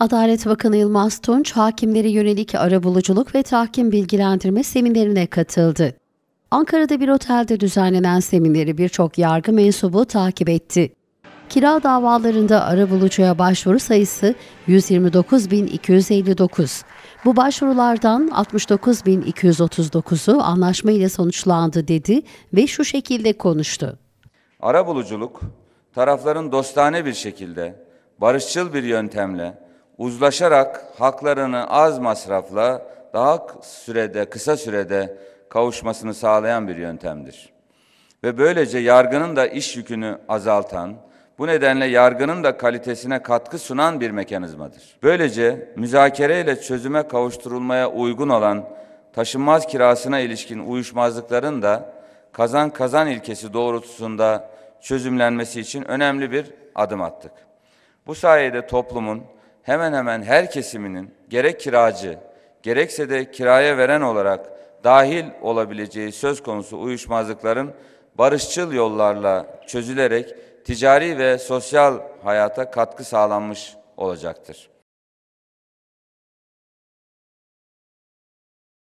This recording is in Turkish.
Adalet Bakanı Yılmaz Tunç, hakimlere yönelik buluculuk ve tahkim bilgilendirme seminerine katıldı. Ankara'da bir otelde düzenlenen semineri birçok yargı mensubu takip etti. Kira davalarında ara bulucuya başvuru sayısı 129.259. Bu başvurulardan 69.239'u anlaşma ile sonuçlandı dedi ve şu şekilde konuştu. "Ara buluculuk, tarafların dostane bir şekilde, barışçıl bir yöntemle uzlaşarak haklarını az masrafla daha sürede, kısa sürede kavuşmasını sağlayan bir yöntemdir. Ve böylece yargının da iş yükünü azaltan, bu nedenle yargının da kalitesine katkı sunan bir mekanizmadır. Böylece müzakereyle çözüme kavuşturulmaya uygun olan taşınmaz kirasına ilişkin uyuşmazlıkların da kazan kazan ilkesi doğrultusunda çözümlenmesi için önemli bir adım attık. Bu sayede toplumun hemen hemen her kesiminin gerek kiracı, gerekse de kiraya veren olarak dahil olabileceği söz konusu uyuşmazlıkların barışçıl yollarla çözülerek ticari ve sosyal hayata katkı sağlanmış olacaktır.